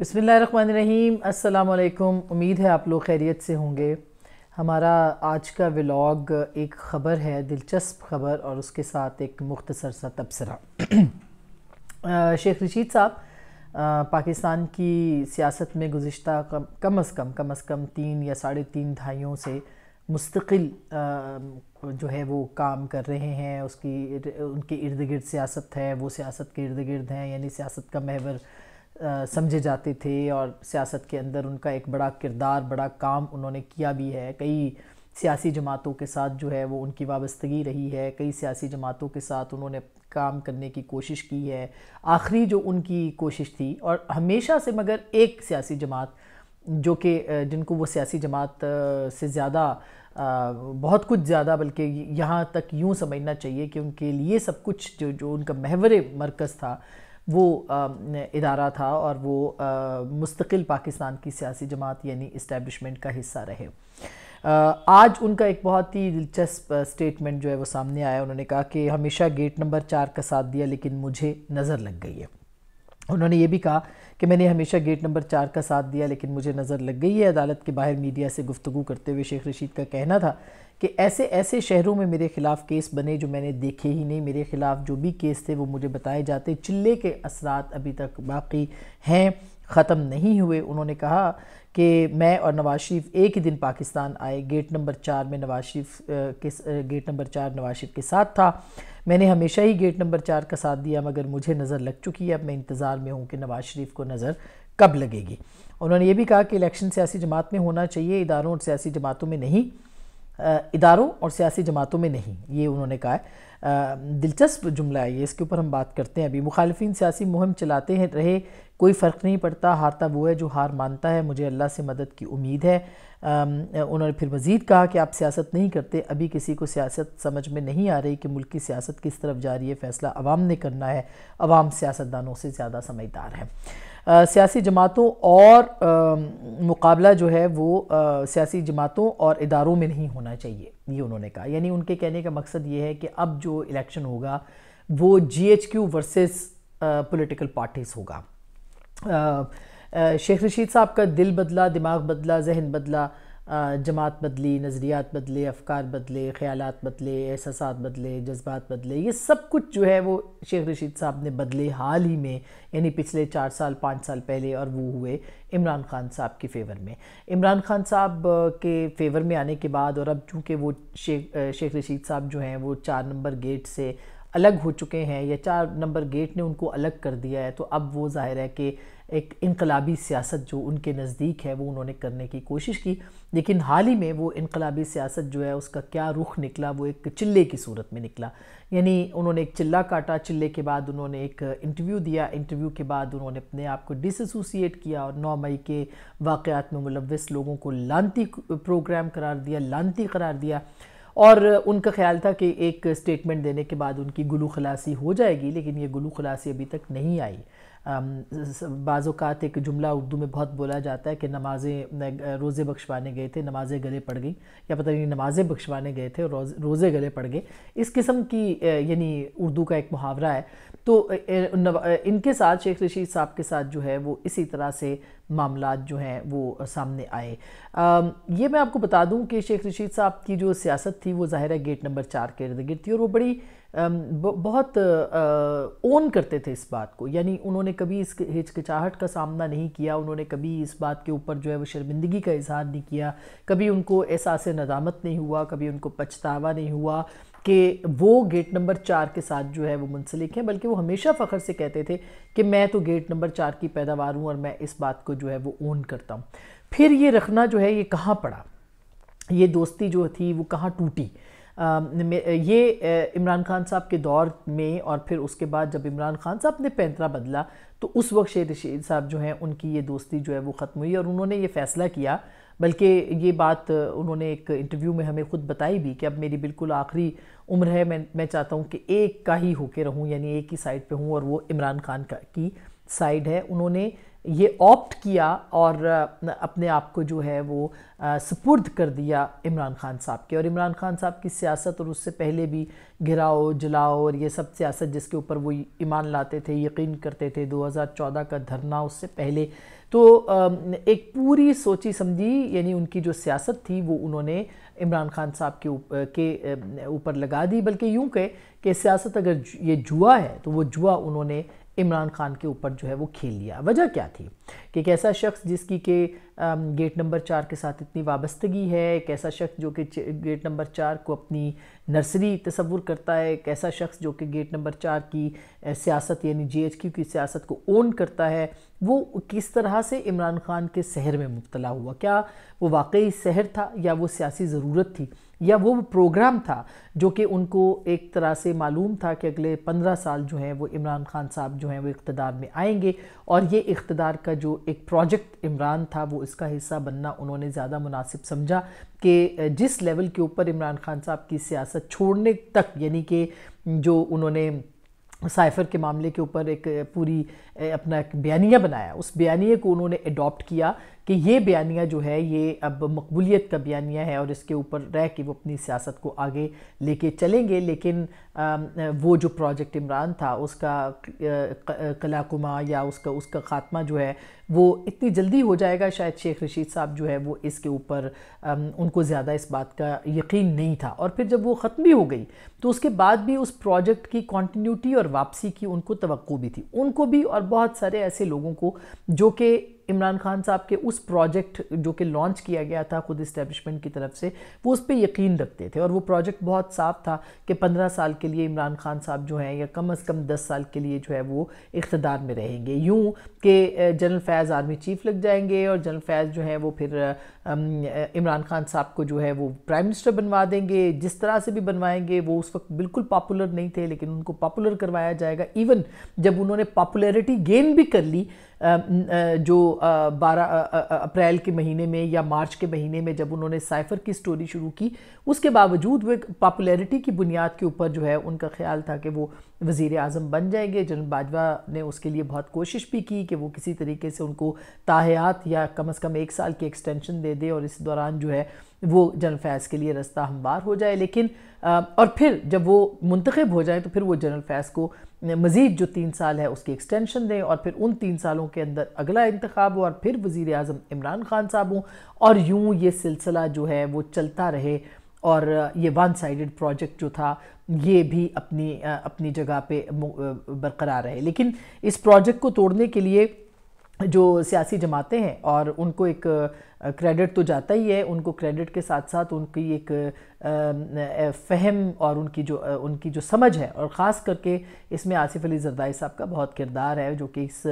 बसमीम् अल्लाम उम्मीद है आप लोग खैरियत से होंगे हमारा आज का व्लॉग एक ख़बर है दिलचस्प ख़बर और उसके साथ एक मुख्तसर सा तबसरा शेख रशीद साहब पाकिस्तान की सियासत में गुज्त कम कम अज़ कम कम अज़ कम तीन या साढ़े तीन दहाइयों से मुस्तकिल जो है वो काम कर रहे हैं उसकी उनके इर्द गिर्द सियासत है वो सियासत के इर्द गिर्द हैं यानी सियासत का महवर समझे जाते थे और सियासत के अंदर उनका एक बड़ा किरदार बड़ा काम उन्होंने किया भी है कई सियासी जमातों के साथ जो है वो उनकी वाबस्तगी रही है कई सियासी जमातों के साथ उन्होंने काम करने की कोशिश की है आखिरी जो उनकी कोशिश थी और हमेशा से मगर एक सियासी जमात जो कि जिनको वो सियासी जमात से ज़्यादा बहुत कुछ ज़्यादा बल्कि यहाँ तक यूँ समझना चाहिए कि उनके लिए सब कुछ जो जो उनका महवर मरकज़ था वो इदारा था और वो मुस्तकिल पाकिस्तान की सियासी जमात यानी इस्टेबलिशमेंट का हिस्सा रहे आज उनका एक बहुत ही दिलचस्प स्टेटमेंट जो है वो सामने आया उन्होंने कहा कि हमेशा गेट नंबर चार का साथ दिया लेकिन मुझे नज़र लग गई है उन्होंने ये भी कहा कि मैंने हमेशा गेट नंबर चार का साथ दिया लेकिन मुझे नज़र लग गई है अदालत के बाहर मीडिया से गुफ्तु करते हुए शेख रशीद का कहना था कि ऐसे ऐसे शहरों में मेरे ख़िलाफ़ केस बने जो मैंने देखे ही नहीं मेरे ख़िलाफ़ जो भी केस थे वो मुझे बताए जाते चिल्ले के असरात अभी तक बाकी हैं ख़त्म नहीं हुए उन्होंने कहा कि मैं और नवाज शरीफ एक ही दिन पाकिस्तान आए गेट नंबर चार में नवाज शरीफ के गेट नंबर चार नवाज शरीफ के साथ था मैंने हमेशा ही गेट नंबर चार का साथ दिया मगर मुझे नज़र लग चुकी है अब मैं इंतज़ार में हूँ कि नवाज शरीफ को नज़र कब लगेगी उन्होंने ये भी कहा कि इलेक्शन सियासी जमात में होना चाहिए इदारों और सियासी जमातों में नहीं इदारों और सियासी जमातों में नहीं ये उन्होंने कहा है दिलचस्प जुमला है ये इसके ऊपर हम बात करते हैं अभी मुखालफी सियासी मुहिम चलाते हैं रहे कोई फ़र्क नहीं पड़ता हारता वो है जो हार मानता है मुझे अल्लाह से मदद की उम्मीद है उन्होंने फिर मज़ीद कहा कि आप सियासत नहीं करते अभी किसी को सियासत समझ में नहीं आ रही कि मुल्क की सियासत किस तरफ जा रही है फ़ैसला आवाम ने करना है आवाम सियासतदानों से ज़्यादा समझदार है सियासी जमातों और आ, मुकाबला जो है वो सियासी जमातों और इदारों में नहीं होना चाहिए ये उन्होंने कहा यानी उनके कहने का मकसद ये है कि अब जो इलेक्शन होगा वो G H Q versus political parties होगा शेख रशीद साहब का दिल बदला दिमाग बदला जहन बदला जमात बदली नज़रियात बदले अफकार बदले ख्याल बदले एहसास बदले जज्बात बदले ये सब कुछ जो है वो शेख रशीद साहब ने बदले हाल ही में यानी पिछले चार साल पाँच साल पहले और वो हुए इमरान खान साहब के फेवर में इमरान खान साहब के फेवर में आने के बाद और अब चूँकि वो शेख शेख रशीद साहब जो हैं वो चार नंबर गेट से अलग हो चुके हैं या चार नंबर गेट ने उनको अलग कर दिया है तो अब वो ज़ाहिर है कि एक इनकलाबी सियासत जो उनके नज़दीक है वो उन्होंने करने की कोशिश की लेकिन हाल ही में वो इनकलाबी सियासत जो है उसका क्या रुख निकला वो एक चिल्ले की सूरत में निकला यानी उन्होंने एक चिल्ला काटा चिल्ले के बाद उन्होंने एक इंटरव्यू दिया इंटरव्यू के बाद उन्होंने अपने आप को डिसोसिएट किया और नौ मई के वाक़ात में मुलविस लोगों को लानती प्रोग्राम करार दिया लानती करार दिया और उनका ख्याल था कि एक स्टेटमेंट देने के बाद उनकी गुलू खलासी हो जाएगी लेकिन ये गुलू खलासी अभी तक नहीं आई बाज़ात तो एक जुमला उर्दू में बहुत बोला जाता है कि नमाज़ें रोज़े बख्शवाने गए थे नमाज़ें गले पड़ गई या पता नहीं नमाज़ें बख्शवाने गए थे और रोज़े गले पड़ गए इस किस्म की यानी उर्दू का एक मुहावरा है तो इनके साथ शेख रशीद साहब के साथ जो है वो इसी तरह से मामला जो हैं वो सामने आए आ, ये मैं आपको बता दूं कि शेख रशीद साहब की जो सियासत थी वो ज़ाहिर है गेट नंबर चार के इर्द गिर्द थी और वो बड़ी बहुत ओन करते थे इस बात को यानी उन्होंने कभी इस हिचकिचाहट का सामना नहीं किया उन्होंने कभी इस बात के ऊपर जो है वो शर्मिंदगी का इजहार नहीं किया कभी उनको एहसास नदामत नहीं हुआ कभी उनको पछतावा नहीं हुआ कि वो गेट नंबर चार के साथ जो है वो मुंसलिक हैं बल्कि वो हमेशा फ़ख्र से कहते थे कि मैं तो गेट नंबर चार की पैदावार हूँ और मैं इस बात को जो है वो ओन करता हूँ फिर ये रखना जो है ये कहाँ पड़ा ये दोस्ती जो थी वो कहाँ टूटी ये इमरान खान साहब के दौर में और फिर उसके बाद जब इमरान खान साहब ने पैंतरा बदला तो उस वक्त शेर रशीद साहब जो हैं उनकी ये दोस्ती जो है वो ख़त्म हुई और उन्होंने ये फ़ैसला किया बल्कि ये बात उन्होंने एक इंटरव्यू में हमें ख़ुद बताई भी कि अब मेरी बिल्कुल आखिरी उम्र है मैं मैं चाहता हूँ कि एक का ही होके रहूँ यानी एक ही साइड पे हूँ और वो इमरान खान का की साइड है उन्होंने ये ऑप्ट किया और अपने आप को जो है वो सुपुर्द कर दिया इमरान खान साहब के और इमरान खान साहब की सियासत और उससे पहले भी गिराओ जलाओ और ये सब सियासत जिसके ऊपर वो ईमान लाते थे यकीन करते थे 2014 का धरना उससे पहले तो एक पूरी सोची समझी यानी उनकी जो सियासत थी वो उन्होंने इमरान खान साहब के के ऊपर लगा दी बल्कि यूँ कहे कि सियासत अगर ये जुआ है तो वो जुआ उन्होंने इमरान खान के ऊपर जो है वो खेल लिया वजह क्या थी कि एक ऐसा शख्स जिसकी के गेट नंबर चार के साथ इतनी वाबस्तगी है एक ऐसा शख्स जो कि गेट नंबर चार को अपनी नर्सरी तस्वुर करता है एक ऐसा शख्स जो कि गेट नंबर चार की सियासत यानी जे की सियासत को ओन करता है वो किस तरह से इमरान खान के शहर में मुबतला हुआ क्या वो वाकई शहर था या वो सियासी ज़रूरत थी या वो प्रोग्राम था जो कि उनको एक तरह से मालूम था कि अगले पंद्रह साल जो है वो इमरान खान साहब जो जो हैं वो इकतदार में आएंगे और ये इकतदार का जो एक प्रोजेक्ट इमरान था वो इसका हिस्सा बनना उन्होंने ज़्यादा मुनासिब समझा कि जिस लेवल के ऊपर इमरान खान साहब की सियासत छोड़ने तक यानी कि जो उन्होंने साइफर के मामले के ऊपर एक पूरी अपना एक बयानिया बनाया उस बयानिए को उन्होंने अडॉप्ट किया कि ये बयानिया जो है ये अब मकबूलियत का बयानिया है और इसके ऊपर रह के वो अपनी सियासत को आगे लेके चलेंगे लेकिन वो जो प्रोजेक्ट इमरान था उसका कलाकुमा या उसका उसका ख़ात्मा जो है वो इतनी जल्दी हो जाएगा शायद शेख रशीद साहब जो है वो इसके ऊपर उनको ज़्यादा इस बात का यकीन नहीं था और फिर जब वो ख़त्म भी हो गई तो उसके बाद भी उस प्रोजेक्ट की कॉन्टीन्यूटी और वापसी की उनको तो भी थी उनको भी और बहुत सारे ऐसे लोगों को जो कि इमरान खान साहब के उस प्रोजेक्ट जो कि लॉन्च किया गया था खुद इस्टेब्लिशमेंट की तरफ से वो उस पर यकीन रखते थे और वो प्रोजेक्ट बहुत साफ था कि पंद्रह साल के लिए इमरान खान साहब जो हैं या कम अज़ कम दस साल के लिए जो है वो इकतदार में रहेंगे यूँ कि जनरल फैज़ आर्मी चीफ लग जाएंगे और जनरल फैज़ जो है वो फिर इमरान खान साहब को जो है वो प्राइम मिनिस्टर बनवा देंगे जिस तरह से भी बनवाएंगे वो उस वक्त बिल्कुल पॉपुलर नहीं थे लेकिन उनको पॉपुलर करवाया जाएगा इवन जब उन्होंने पॉपुलैरिटी गेन भी कर ली जो बारह अप्रैल के महीने में या मार्च के महीने में जब उन्होंने साइफर की स्टोरी शुरू की उसके बावजूद वे पॉपुलैरिटी की बुनियाद के ऊपर जो है उनका ख्याल था कि वो वज़ी अजम बन जाएंगे जनरल बाजवा ने उसके लिए बहुत कोशिश भी की कि वो किसी तरीके से उनको ताहयात या कम अज़ कम एक साल की एक्सटेंशन दे दे और इस दौरान जो है वो जनरल फैज़ के लिए रास्ता हमवार हो जाए लेकिन और फिर जब वो मुंतखब हो जाए तो फिर वो जनरल फैज़ को मज़ीद जो तीन साल है उसकी एक्सटेंशन दें और फिर उन तीन सालों के अंदर अगला इंतखब हो और फिर वज़ी अजम इमरान खान साहब हों और यूँ ये सिलसिला जो है वो चलता रहे और ये वन साइड प्रोजेक्ट जो था ये भी अपनी अपनी जगह पर बरकरार रहे लेकिन इस प्रोजेक्ट को तोड़ने के लिए जो सियासी जमातें हैं और उनको एक क्रेडिट तो जाता ही है उनको क्रेडिट के साथ साथ उनकी एक फ़हम और उनकी जो उनकी जो समझ है और ख़ास करके इसमें आसिफ अली जरदाई साहब का बहुत किरदार है जो कि इस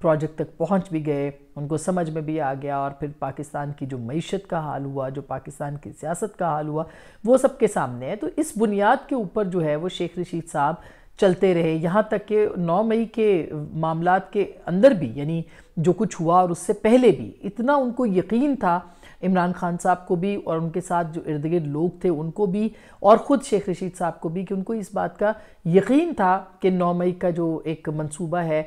प्रोजेक्ट तक पहुंच भी गए उनको समझ में भी आ गया और फिर पाकिस्तान की जो मीशत का हाल हुआ जो पाकिस्तान की सियासत का हाल हुआ वो सबके सामने है तो इस बुनियाद के ऊपर जो है वो शेख रशीद साहब चलते रहे यहाँ तक कि 9 मई के मामला के अंदर भी यानी जो कुछ हुआ और उससे पहले भी इतना उनको यकीन था इमरान खान साहब को भी और उनके साथ जो इर्द गिर्द लोग थे उनको भी और ख़ुद शेख रशीद साहब को भी कि उनको इस बात का यकीन था कि नौ मई का जो एक मंसूबा है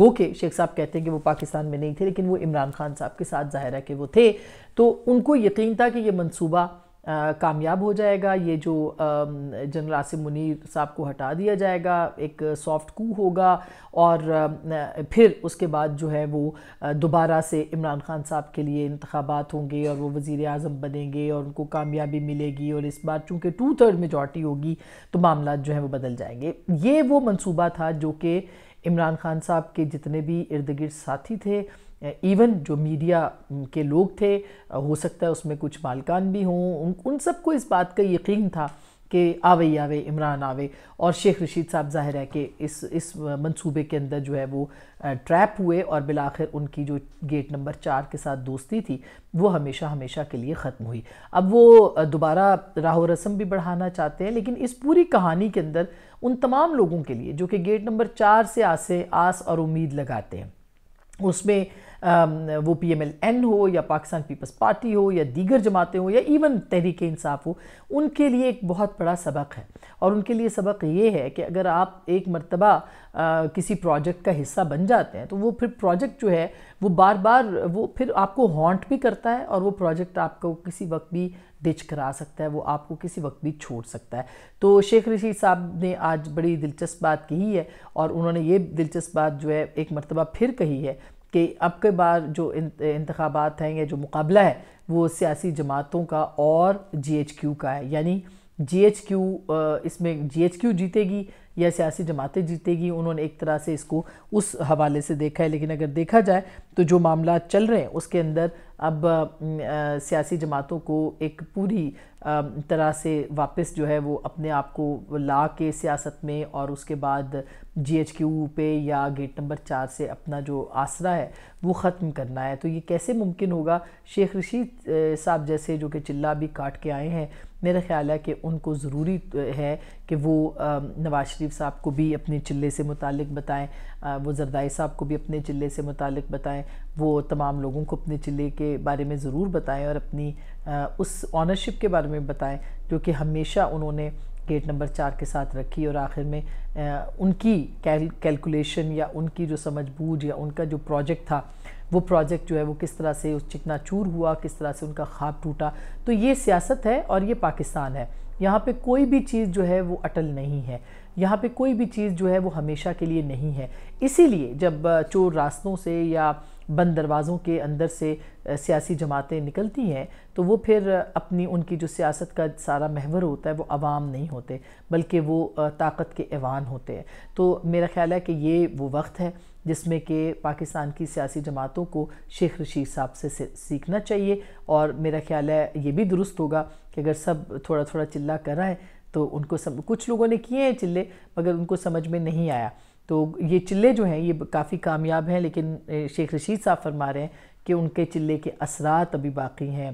गो के शेख साहब कहते हैं कि वो पाकिस्तान में नहीं थे लेकिन वो इमरान खान साहब के साथ ज़ाहिर है कि वो थे तो उनको यकीन था कि ये मनसूबा कामयाब हो जाएगा ये जो जनरल आसिम मुनीर साहब को हटा दिया जाएगा एक सॉफ्ट कू होगा और फिर उसके बाद जो है वो दोबारा से इमरान खान साहब के लिए इंतबात होंगे और वो वज़ी अजम बनेंगे और उनको कामयाबी मिलेगी और इस बार चूँकि टू थर्ड मेजॉरिटी होगी तो मामला जो है वो बदल जाएंगे ये वो मनसूबा था जो कि इमरान खान साहब के जितने भी इर्द गिर्द साथी थे इवन eh, जो मीडिया mm, के लोग थे हो सकता है उसमें कुछ मालकान भी हों उन, उन सबको इस बात का यकीन था कि आवे आवे इमरान आवे और शेख रशीद साहब जाहिर है कि इस इस मंसूबे के अंदर जो है वो ट्रैप हुए और बिलाखिर उनकी जो गेट नंबर चार के साथ दोस्ती थी वो हमेशा हमेशा के लिए ख़त्म हुई अब वो दोबारा राह रस्म भी बढ़ाना चाहते हैं लेकिन इस पूरी कहानी के अंदर उन तमाम लोगों के लिए जो कि गेट नंबर चार से आसे आस और उम्मीद लगाते हैं उसमें वो पी एम एल एन हो या पाकिस्तान पीपल्स पार्टी हो या दीगर जमातें हो या इवन तहरीक इंसाफ हो उनके लिए एक बहुत बड़ा सबक है और उनके लिए सबक ये है कि अगर आप एक मरतबा किसी प्रोजेक्ट का हिस्सा बन जाते हैं तो वो फिर प्रोजेक्ट जो है वो बार बार वो फिर आपको हॉन्ट भी करता है और वो प्रोजेक्ट आपको किसी वक्त भी डिच करा सकता है वो आपको किसी वक्त भी छोड़ सकता है तो शेख रशीद साहब ने आज बड़ी दिलचस्प बात कही है और उन्होंने ये दिलचस्प बात जो है एक मरतबा फिर कही है कि अब के बार जो इंतबात हैं या जो मुकाबला है वो सियासी जमातों का और जी एच क्यू का है यानी जी एच क्यू इसमें जी एच क्यू जीतेगी या सियासी जमातें जीतेगी उन्होंने एक तरह से इसको उस हवाले से देखा है लेकिन अगर देखा जाए तो जो मामला चल रहे हैं उसके अंदर अब सियासी जमातों को एक पूरी तरह से वापस जो है वो अपने आप को ला के सियासत में और उसके बाद जी एच क्यू पे या गेट नंबर चार से अपना जो आसरा है वो ख़त्म करना है तो ये कैसे मुमकिन होगा शेख रशीद साहब जैसे जो कि चिल्ला भी काट के आए हैं मेरा ख्याल है कि उनको ज़रूरी है कि वो नवाज़ शरीफ साहब को भी अपने चिल्ले से मुतल बताएं वो जरदाई साहब को भी अपने चिल्ले से मुतल बताएं वो तमाम लोगों को अपने चिल्ले के बारे में ज़रूर बताएं और अपनी उस ऑनरशिप के बारे में में बताएं जो कि हमेशा उन्होंने गेट नंबर चार के साथ रखी और आखिर में आ, उनकी कैल कैलकुलेशन या उनकी जो समझ बूझ या उनका जो प्रोजेक्ट था वो प्रोजेक्ट जो है वो किस तरह से उस चिकनाचूर हुआ किस तरह से उनका ख्वाब टूटा तो ये सियासत है और ये पाकिस्तान है यहाँ पे कोई भी चीज़ जो है वो अटल नहीं है यहाँ पे कोई भी चीज़ जो है वो हमेशा के लिए नहीं है इसीलिए जब चोर रास्तों से या बंद दरवाज़ों के अंदर से सियासी जमातें निकलती हैं तो वो फिर अपनी उनकी जो सियासत का सारा महवर होता है वो आवाम नहीं होते बल्कि वो ताकत के ऐवान होते हैं तो मेरा ख्याल है कि ये वो वक्त है जिसमें कि पाकिस्तान की सियासी जमातों को शेख रशीद साहब से सीखना चाहिए और मेरा ख्याल है ये भी दुरुस्त होगा कि अगर सब थोड़ा थोड़ा चिल्ला कर रहा है तो उनको सब कुछ लोगों ने किए हैं चिल्ले मगर उनको समझ में नहीं आया तो ये चिल्ले जो हैं ये काफ़ी कामयाब हैं लेकिन शेख रशीद साहब फरमा रहे हैं कि उनके चिल्ले के असरात अभी बाकी हैं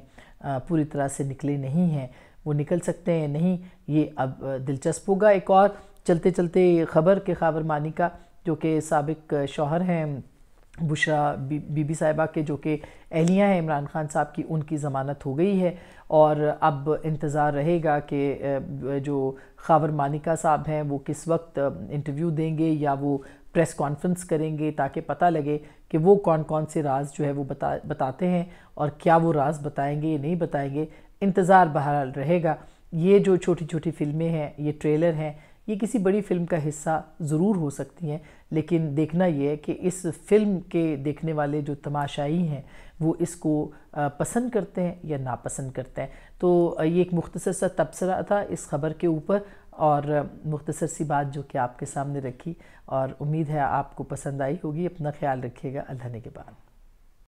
पूरी तरह से निकले नहीं हैं वो निकल सकते हैं नहीं ये अब दिलचस्प होगा एक और चलते चलते खबर के खबर मानी का जो कि सबक शौहर हैं बुशरा बी, बीबी साहिबा के जो कि एहलिया हैं इमरान खान साहब की उनकी ज़मानत हो गई है और अब इंतज़ार रहेगा कि जो खावर मानिका साहब हैं वो किस वक्त इंटरव्यू देंगे या वो प्रेस कॉन्फ्रेंस करेंगे ताकि पता लगे कि वो कौन कौन से राज जो है वो बता बताते हैं और क्या वो राज बताएंगे नहीं बताएंगे इंतज़ार बहरहाल रहेगा ये जो छोटी छोटी फिल्में हैं ये ट्रेलर हैं ये किसी बड़ी फिल्म का हिस्सा ज़रूर हो सकती हैं लेकिन देखना ये है कि इस फिल्म के देखने वाले जो तमाशाई हैं वो इसको पसंद करते हैं या नापसंद करते हैं तो ये एक मुख्तसर सा तबसरा था इस ख़बर के ऊपर और मुख्तसर सी बात जो कि आपके सामने रखी और उम्मीद है आपको पसंद आई होगी अपना ख्याल रखिएगा अल्लाह ने के बाद